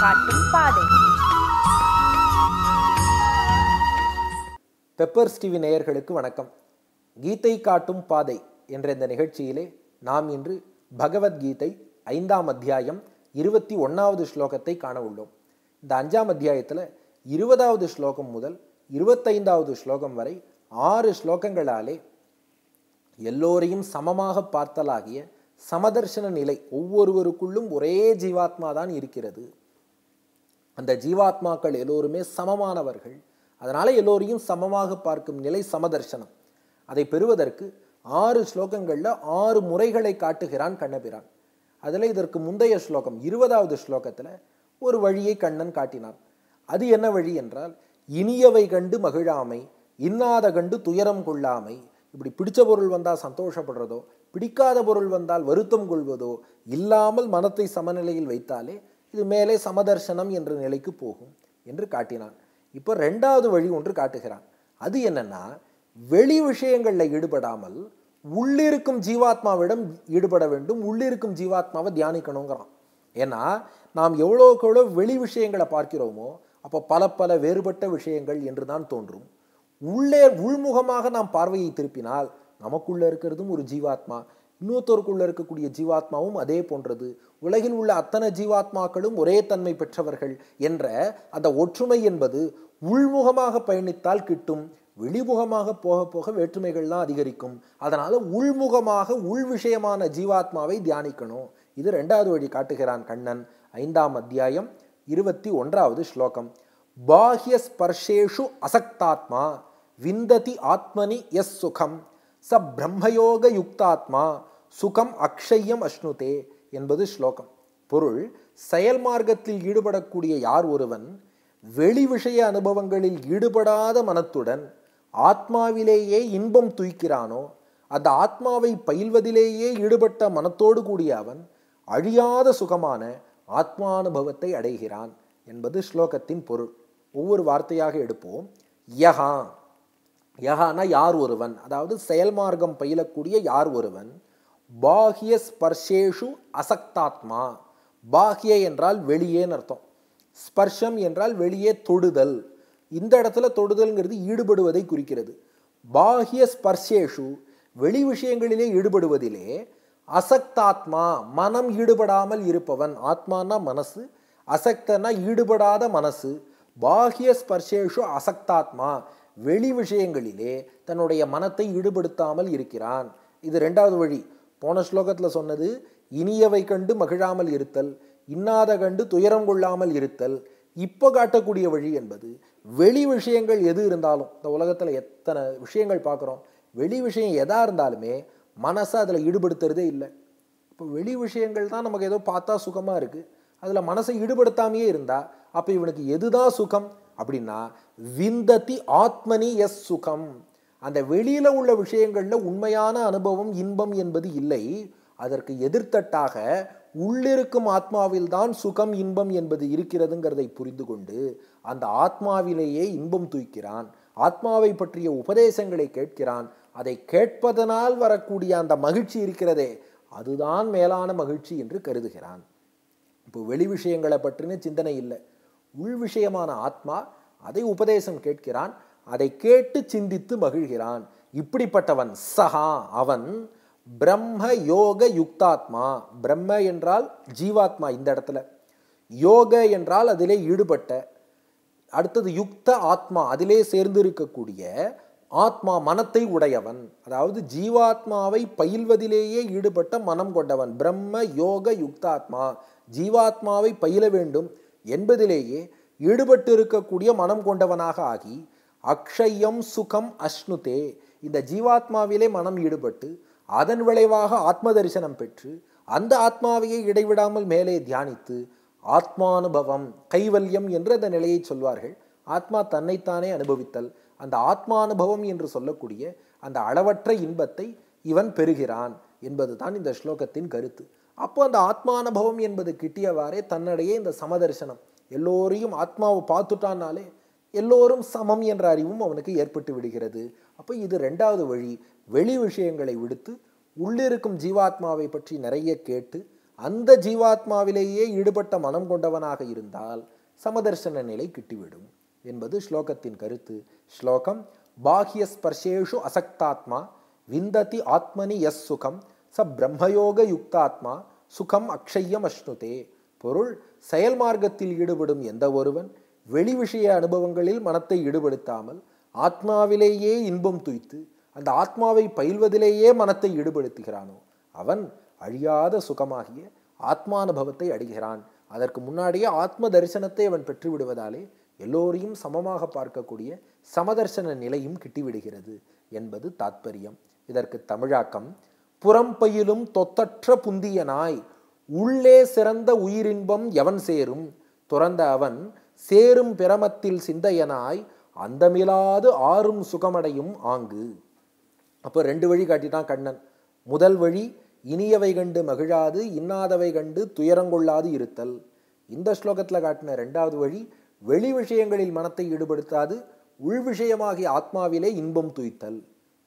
காட்டும் பாதை peppers TV நேயர்களுக்கு வணக்கம் கீதை காட்டும் பாதை என்ற இந்த நிகழ்ச்சியிலே நாம் இன்று பகவத்கீதை ஐந்தாம் அத்தியாயம் இருபத்தி ஒன்றாவது ஸ்லோகத்தை காண உள்ளோம் இந்த அஞ்சாம் அத்தியாயத்தில் இருபதாவது ஸ்லோகம் முதல் இருபத்தைந்தாவது ஸ்லோகம் வரை ஆறு ஸ்லோகங்களாலே எல்லோரையும் சமமாக பார்த்தலாகிய சமதர்சன நிலை ஒவ்வொருவருக்குள்ளும் ஒரே ஜீவாத்மா தான் இருக்கிறது அந்த ஜீவாத்மாக்கள் எல்லோருமே சமமானவர்கள் அதனால் எல்லோரையும் சமமாக பார்க்கும் நிலை சமதர்சனம் அதை பெறுவதற்கு ஆறு ஸ்லோகங்களில் ஆறு முறைகளை காட்டுகிறான் கண்ணபிரான் அதில் இதற்கு முந்தைய ஸ்லோகம் இருபதாவது ஸ்லோகத்தில் ஒரு வழியை கண்ணன் காட்டினான் அது என்ன வழி என்றால் இனியவை கண்டு மகிழாமை இன்னாத கண்டு துயரம் கொள்ளாமை இப்படி பிடித்த பொருள் வந்தால் சந்தோஷப்படுறதோ பிடிக்காத பொருள் வந்தால் வருத்தம் கொள்வதோ இல்லாமல் மனத்தை சமநிலையில் வைத்தாலே இது மேலே சமதர்சனம் என்ற நிலைக்கு போகும் என்று காட்டினான் இப்போ ரெண்டாவது வழி ஒன்று காட்டுகிறான் அது என்னென்னா வெளி விஷயங்களில் ஈடுபடாமல் உள்ளிருக்கும் ஜீவாத்மாவிடம் ஈடுபட வேண்டும் உள்ளிருக்கும் ஜீவாத்மாவை தியானிக்கணுங்கிறான் ஏன்னா நாம் எவ்வளோக்கு எவ்வளோ வெளி விஷயங்களை பார்க்கிறோமோ அப்போ பல பல வேறுபட்ட விஷயங்கள் என்று தான் தோன்றும் உள்ளே உள்முகமாக நாம் பார்வையை திருப்பினால் நமக்குள்ளே இருக்கிறதும் ஒரு ஜீவாத்மா இன்னொருத்தருக்குள்ளே இருக்கக்கூடிய ஜீவாத்மாவும் அதே போன்றது உலகில் உள்ள அத்தனை ஜீவாத்மாக்களும் ஒரே தன்மை பெற்றவர்கள் என்ற அந்த ஒற்றுமை என்பது உள்முகமாக பயணித்தால் கிட்டும் வெளிமுகமாக போக போக வேற்றுமைகள்லாம் அதிகரிக்கும் அதனால் உள்முகமாக உள் விஷயமான ஜீவாத்மாவை தியானிக்கணும் இது ரெண்டாவது வழி காட்டுகிறான் கண்ணன் ஐந்தாம் அத்தியாயம் இருபத்தி ஒன்றாவது ஸ்லோகம் பாஹ்ய ஸ்பர்ஷேஷு அசக்தாத்மா விந்ததி ஆத்மனி எஸ் சுகம் ச பிரம்மயோக யுக்தாத்மா சுகம் அக்ஷயம் அஷ்ணுதே என்பது ஸ்லோகம் பொருள் செயல் மார்க்கத்தில் ஈடுபடக்கூடிய யார் ஒருவன் வெளி விஷய அனுபவங்களில் ஈடுபடாத மனத்துடன் ஆத்மாவிலேயே இன்பம் துய்க்கிறானோ அந்த ஆத்மாவை பயில்வதிலேயே ஈடுபட்ட மனத்தோடு கூடிய அவன் அழியாத சுகமான ஆத்மானுபவத்தை அடைகிறான் என்பது ஸ்லோகத்தின் பொருள் ஒவ்வொரு வார்த்தையாக எடுப்போம் யஹா யகானா யார் ஒருவன் அதாவது செயல்மார்க்கம் பயிலக்கூடிய யார் ஒருவன் பாஹிய ஸ்பர்ஷேஷு அசக்தாத்மா பாஹிய என்றால் வெளியேன்னு அர்த்தம் ஸ்பர்ஷம் என்றால் வெளியே தொடுதல் இந்த இடத்துல தொடுதல்ங்கிறது ஈடுபடுவதை குறிக்கிறது பாஹிய ஸ்பர்ஷேஷு வெளி விஷயங்களிலே ஈடுபடுவதிலே அசக்தாத்மா மனம் ஈடுபடாமல் இருப்பவன் ஆத்மானா மனசு அசக்தனா ஈடுபடாத மனசு பாஹிய ஸ்பர்ஷேஷு அசக்தாத்மா வெளி விஷயங்களிலே தன்னுடைய மனத்தை ஈடுபடுத்தாமல் இருக்கிறான் இது ரெண்டாவது வழி போன ஸ்லோகத்தில் சொன்னது இனியவை கண்டு மகிழாமல் இருத்தல் இன்னாத கண்டு துயரம் கொள்ளாமல் இருத்தல் இப்போ காட்டக்கூடிய வழி என்பது வெளி விஷயங்கள் எது இருந்தாலும் இந்த உலகத்தில் எத்தனை விஷயங்கள் பார்க்குறோம் வெளி விஷயம் எதாக இருந்தாலுமே மனசை அதில் ஈடுபடுத்துறதே இல்லை இப்போ வெளி விஷயங்கள் தான் நமக்கு ஏதோ பார்த்தா சுகமாக இருக்குது அதில் மனசை ஈடுபடுத்தாமையே இருந்தால் அப்போ இவனுக்கு எது தான் சுகம் அப்படின்னா விந்ததி ஆத்மனி எஸ் சுகம் அந்த வெளியில் உள்ள விஷயங்களில் உண்மையான அனுபவம் இன்பம் என்பது இல்லை அதற்கு எதிர்த்தட்டாக உள்ளிருக்கும் ஆத்மாவில்தான் சுகம் இன்பம் என்பது இருக்கிறதுங்கிறதை புரிந்து கொண்டு அந்த ஆத்மாவிலேயே இன்பம் தூய்க்கிறான் ஆத்மாவை பற்றிய உபதேசங்களை கேட்கிறான் அதை கேட்பதனால் வரக்கூடிய அந்த மகிழ்ச்சி இருக்கிறதே அதுதான் மேலான மகிழ்ச்சி என்று கருதுகிறான் இப்போ வெளி விஷயங்களை பற்றின சிந்தனை இல்லை உள் விஷயமான ஆத்மா அதை உபதேசம் கேட்கிறான் அதை கேட்டு சிந்தித்து மகிழ்கிறான் இப்படிப்பட்டவன் சஹா அவன் பிரம்ம யோக யுக்தாத்மா பிரம்ம என்றால் ஜீவாத்மா இந்த இடத்துல யோக என்றால் அதிலே ஈடுபட்ட அடுத்தது யுக்த ஆத்மா அதிலே சேர்ந்திருக்கக்கூடிய ஆத்மா மனத்தை உடையவன் அதாவது ஜீவாத்மாவை பயில்வதிலேயே ஈடுபட்ட மனம் கொண்டவன் பிரம்ம யோக யுக்தாத்மா ஜீவாத்மாவை பயில வேண்டும் என்பதிலேயே ஈடுபட்டிருக்கக்கூடிய மனம் கொண்டவனாக ஆகி அக்ஷயம் சுகம் அஷ்ணுதே இந்த ஜீவாத்மாவிலே மனம் ஈடுபட்டு அதன் விளைவாக ஆத்ம தரிசனம் பெற்று அந்த ஆத்மாவையே இடைவிடாமல் மேலே தியானித்து ஆத்மானுபவம் கைவல்யம் என்று அந்த நிலையை சொல்வார்கள் ஆத்மா தன்னைத்தானே அனுபவித்தல் அந்த ஆத்மானுபவம் என்று சொல்லக்கூடிய அந்த அளவற்ற இன்பத்தை இவன் பெறுகிறான் என்பது தான் இந்த ஸ்லோகத்தின் கருத்து அப்போ அந்த ஆத்மானுபவம் என்பது கிட்டியவாறே தன்னுடைய இந்த சமதர்சனம் எல்லோரையும் ஆத்மாவை பார்த்துட்டான்னாலே எல்லோரும் சமம் என்ற அறிவும் அவனுக்கு ஏற்பட்டு விடுகிறது அப்போ இது ரெண்டாவது வழி வெளி விஷயங்களை விடுத்து உள்ளிருக்கும் ஜீவாத்மாவை பற்றி நிறைய கேட்டு அந்த ஜீவாத்மாவிலேயே ஈடுபட்ட மனம் கொண்டவனாக இருந்தால் சமதர்சன நிலை கிட்டிவிடும் என்பது ஸ்லோகத்தின் கருத்து ஸ்லோகம் பாஹ்ய ஸ்பர்ஷேஷு அசக்தாத்மா விந்ததி ஆத்மனி எஸ் சுகம் ச பிரம்மயோக யுக்தாத்மா சுகம் அக்ஷயம் அஷ்ணுதே பொருள் செயல் மார்க்கத்தில் ஈடுபடும் எந்த ஒருவன் வெளி விஷய அனுபவங்களில் மனத்தை ஈடுபடுத்தாமல் ஆத்மாவிலேயே இன்பம் துய்த்து அந்த ஆத்மாவை பயில்வதிலேயே மனத்தை ஈடுபடுத்துகிறானோ அவன் அழியாத சுகமாகிய ஆத்மானுபவத்தை அடைகிறான் அதற்கு முன்னாடியே ஆத்ம தரிசனத்தை அவன் பெற்றுவிடுவதாலே எல்லோரையும் சமமாக பார்க்கக்கூடிய சமதர்சன நிலையும் கிட்டிவிடுகிறது என்பது தாத்பரியம் இதற்கு தமிழாக்கம் புறம்பயிலும் தொத்தற்ற புந்தியனாய் உள்ளே சிறந்த உயிரின்பம் எவன் சேரும் துறந்த அவன் சேரும் பிரமத்தில் சிந்தையனாய் அந்தமிலாது ஆறும் சுகமடையும் ஆங்கு அப்போ ரெண்டு வழி காட்டிட்டான் கண்ணன் முதல் வழி இனியவை கண்டு மகிழாது இன்னாதவை கண்டு துயரங்கொள்ளாது இருத்தல் இந்த ஸ்லோகத்தில் காட்டின ரெண்டாவது வழி வெளி விஷயங்களில் மனத்தை ஈடுபடுத்தாது உள் விஷயமாகிய ஆத்மாவிலே இன்பம் துய்த்தல்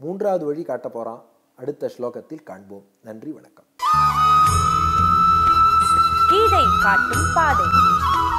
மூன்றாவது வழி காட்ட போறான் அடுத்த ஸ்லோகத்தில் காண்போம் நன்றி வணக்கம் கீதை காட்டும் பாதை